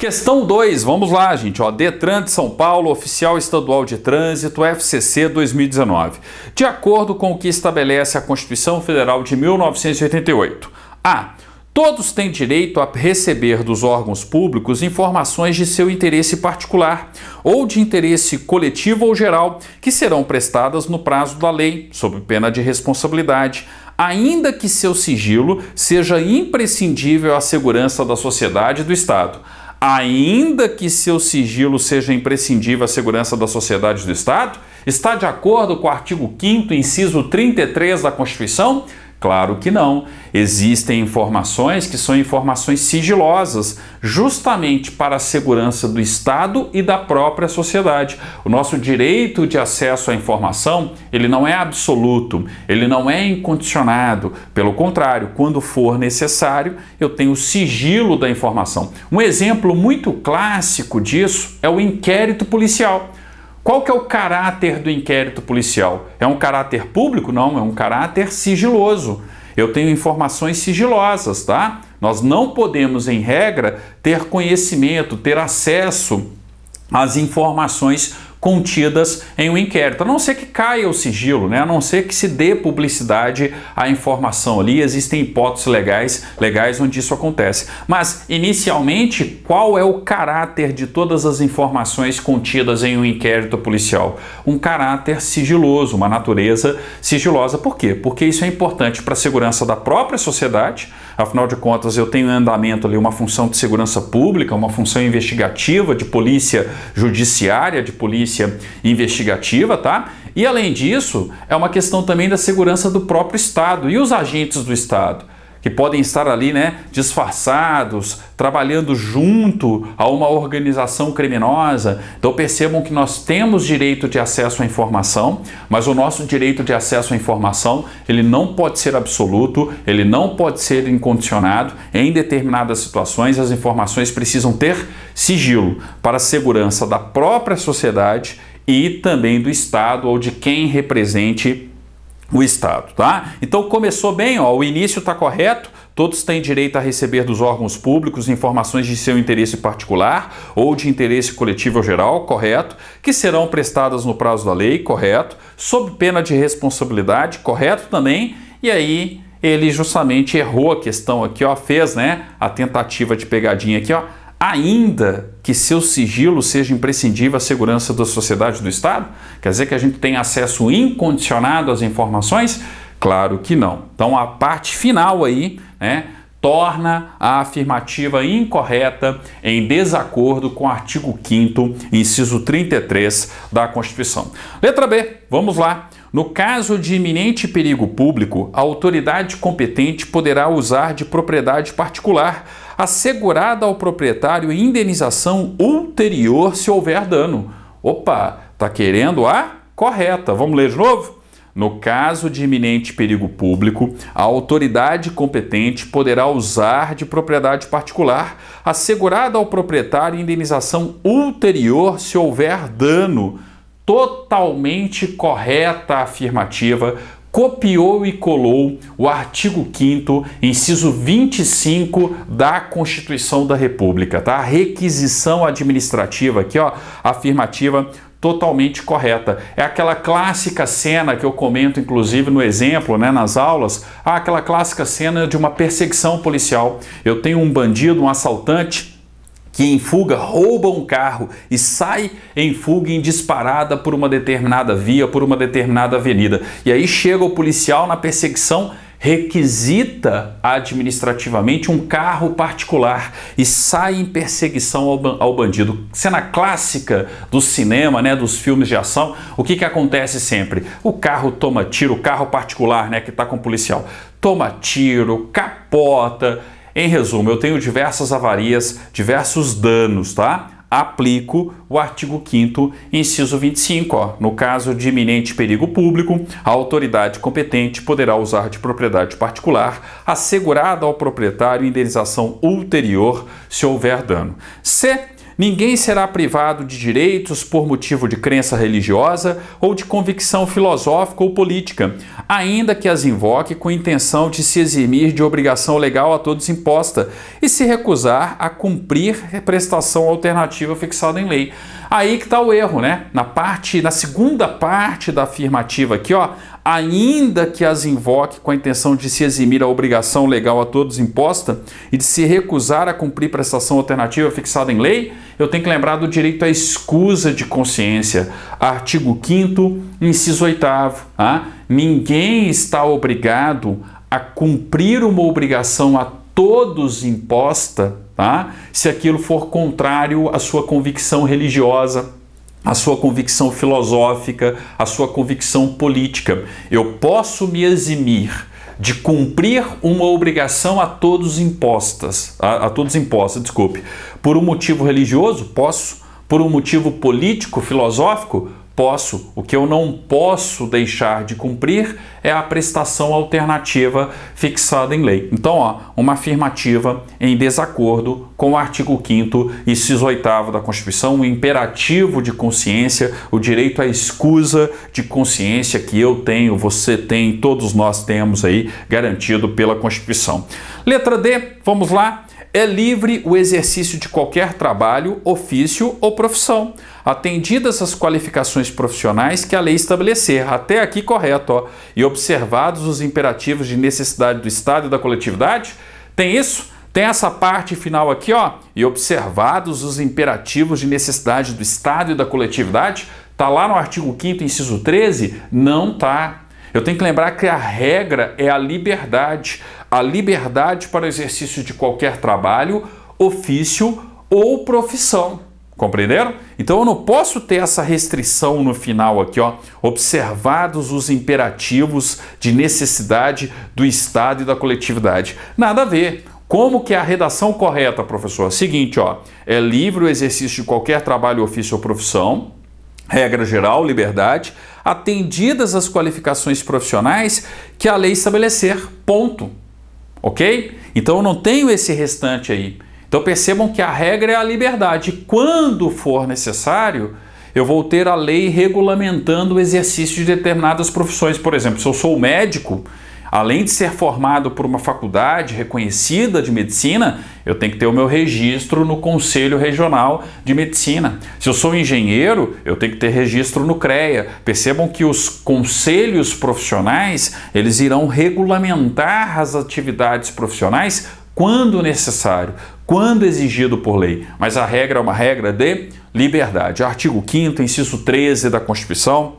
Questão 2, vamos lá, gente. Ó, Detran de São Paulo, Oficial Estadual de Trânsito, FCC 2019. De acordo com o que estabelece a Constituição Federal de 1988. A. Todos têm direito a receber dos órgãos públicos informações de seu interesse particular ou de interesse coletivo ou geral que serão prestadas no prazo da lei, sob pena de responsabilidade, ainda que seu sigilo seja imprescindível à segurança da sociedade e do Estado ainda que seu sigilo seja imprescindível à segurança da sociedade e do Estado, está de acordo com o artigo 5 inciso 33 da Constituição, Claro que não. Existem informações que são informações sigilosas, justamente para a segurança do Estado e da própria sociedade. O nosso direito de acesso à informação, ele não é absoluto, ele não é incondicionado. Pelo contrário, quando for necessário, eu tenho sigilo da informação. Um exemplo muito clássico disso é o inquérito policial. Qual que é o caráter do inquérito policial? É um caráter público? Não, é um caráter sigiloso. Eu tenho informações sigilosas, tá? Nós não podemos, em regra, ter conhecimento, ter acesso às informações contidas em um inquérito, a não ser que caia o sigilo, né? a não ser que se dê publicidade à informação ali, existem hipóteses legais, legais onde isso acontece. Mas, inicialmente, qual é o caráter de todas as informações contidas em um inquérito policial? Um caráter sigiloso, uma natureza sigilosa. Por quê? Porque isso é importante para a segurança da própria sociedade, Afinal de contas, eu tenho em andamento ali uma função de segurança pública, uma função investigativa de polícia judiciária, de polícia investigativa, tá? E além disso, é uma questão também da segurança do próprio Estado e os agentes do Estado que podem estar ali, né, disfarçados, trabalhando junto a uma organização criminosa. Então percebam que nós temos direito de acesso à informação, mas o nosso direito de acesso à informação, ele não pode ser absoluto, ele não pode ser incondicionado. Em determinadas situações, as informações precisam ter sigilo para a segurança da própria sociedade e também do Estado ou de quem represente o Estado, tá? Então começou bem, ó, o início está correto, Todos têm direito a receber dos órgãos públicos informações de seu interesse particular ou de interesse coletivo ou geral, correto, que serão prestadas no prazo da lei, correto, sob pena de responsabilidade, correto também. E aí ele justamente errou a questão aqui, ó, fez, né, a tentativa de pegadinha aqui, ó, ainda que seu sigilo seja imprescindível à segurança da sociedade do Estado? Quer dizer que a gente tem acesso incondicionado às informações? Claro que não. Então a parte final aí, né, torna a afirmativa incorreta em desacordo com o artigo 5 inciso 33 da Constituição. Letra B, vamos lá. No caso de iminente perigo público, a autoridade competente poderá usar de propriedade particular, assegurada ao proprietário indenização ulterior se houver dano. Opa, tá querendo a correta. Vamos ler de novo? No caso de iminente perigo público, a autoridade competente poderá usar de propriedade particular, assegurada ao proprietário indenização ulterior se houver dano totalmente correta a afirmativa, copiou e colou o artigo 5 inciso 25 da Constituição da República, tá? requisição administrativa aqui, ó, afirmativa totalmente correta. É aquela clássica cena que eu comento, inclusive, no exemplo, né, nas aulas, ah, aquela clássica cena de uma perseguição policial. Eu tenho um bandido, um assaltante, que em fuga rouba um carro e sai em fuga em disparada por uma determinada via, por uma determinada avenida. E aí chega o policial na perseguição requisita administrativamente um carro particular e sai em perseguição ao, ao, bandido. Cena clássica do cinema, né, dos filmes de ação, o que, que acontece sempre? O carro toma tiro, o carro particular né, que está com o policial, toma tiro, capota, em resumo, eu tenho diversas avarias, diversos danos, tá? aplico o artigo 5 inciso 25. Ó. No caso de iminente perigo público, a autoridade competente poderá usar de propriedade particular assegurada ao proprietário indenização ulterior se houver dano. Se Ninguém será privado de direitos por motivo de crença religiosa ou de convicção filosófica ou política, ainda que as invoque com intenção de se eximir de obrigação legal a todos imposta e se recusar a cumprir prestação alternativa fixada em lei. Aí que está o erro, né? Na parte, na segunda parte da afirmativa aqui, ó, ainda que as invoque com a intenção de se eximir a obrigação legal a todos imposta e de se recusar a cumprir prestação alternativa fixada em lei, eu tenho que lembrar do direito à escusa de consciência. Artigo 5 inciso 8 tá? Ninguém está obrigado a cumprir uma obrigação a todos imposta tá? Se aquilo for contrário à sua convicção religiosa, à sua convicção filosófica, à sua convicção política. Eu posso me eximir de cumprir uma obrigação a todos impostas, a, a, todos impostas, desculpe, por um motivo religioso, posso, por um motivo político, filosófico, posso, o que eu não posso deixar de cumprir é a prestação alternativa fixada em lei. Então, ó, uma afirmativa em desacordo com o artigo 5 e inciso 8 da Constituição, o imperativo de consciência, o direito à escusa de consciência que eu tenho, você tem, todos nós temos aí garantido pela Constituição. Letra D, vamos lá. É livre o exercício de qualquer trabalho, ofício ou profissão, atendidas as qualificações profissionais que a lei estabelecer. Até aqui correto, ó. E observados os imperativos de necessidade do Estado e da coletividade? Tem isso? Tem essa parte final aqui, ó, e observados os imperativos de necessidade do Estado e da coletividade, tá lá no artigo 5 inciso 13? Não tá. Eu tenho que lembrar que a regra é a liberdade a liberdade para o exercício de qualquer trabalho, ofício ou profissão. Compreenderam? Então eu não posso ter essa restrição no final aqui, ó. Observados os imperativos de necessidade do Estado e da coletividade. Nada a ver. Como que é a redação correta, professor? É seguinte, ó. É livre o exercício de qualquer trabalho, ofício ou profissão. Regra geral, liberdade, atendidas as qualificações profissionais que a lei estabelecer. Ponto. Ok? Então eu não tenho esse restante aí. Então percebam que a regra é a liberdade. Quando for necessário, eu vou ter a lei regulamentando o exercício de determinadas profissões. Por exemplo, se eu sou médico, Além de ser formado por uma faculdade reconhecida de medicina, eu tenho que ter o meu registro no Conselho Regional de Medicina. Se eu sou engenheiro, eu tenho que ter registro no CREA. Percebam que os conselhos profissionais, eles irão regulamentar as atividades profissionais quando necessário, quando exigido por lei, mas a regra é uma regra de liberdade. Artigo 5 inciso 13 da Constituição,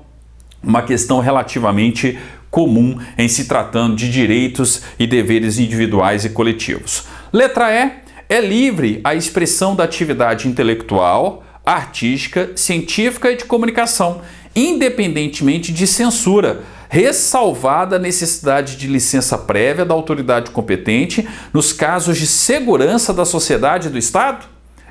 uma questão relativamente comum em se tratando de direitos e deveres individuais e coletivos. Letra E é livre a expressão da atividade intelectual, artística, científica e de comunicação, independentemente de censura, ressalvada a necessidade de licença prévia da autoridade competente nos casos de segurança da sociedade e do Estado?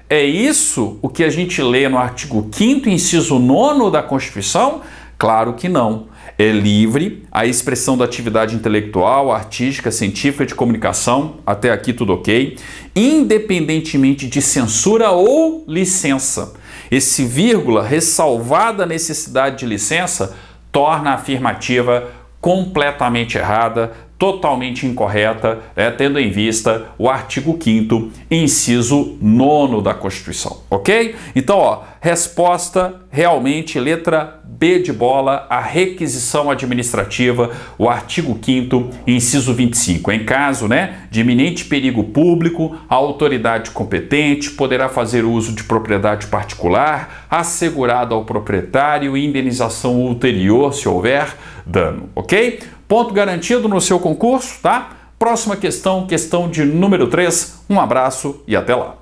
É isso o que a gente lê no artigo 5 inciso 9 da Constituição? Claro que não é livre a expressão da atividade intelectual, artística, científica, de comunicação, até aqui tudo ok, independentemente de censura ou licença. Esse vírgula, ressalvada a necessidade de licença, torna a afirmativa completamente errada, totalmente incorreta, né, tendo em vista o artigo 5 inciso 9 da Constituição, ok? Então, ó, resposta realmente letra B de bola, a requisição administrativa, o artigo 5 inciso 25. Em caso, né, de iminente perigo público, a autoridade competente poderá fazer uso de propriedade particular, assegurada ao proprietário indenização ulterior se houver dano, OK? Ponto garantido no seu concurso, tá? Próxima questão, questão de número 3. Um abraço e até lá.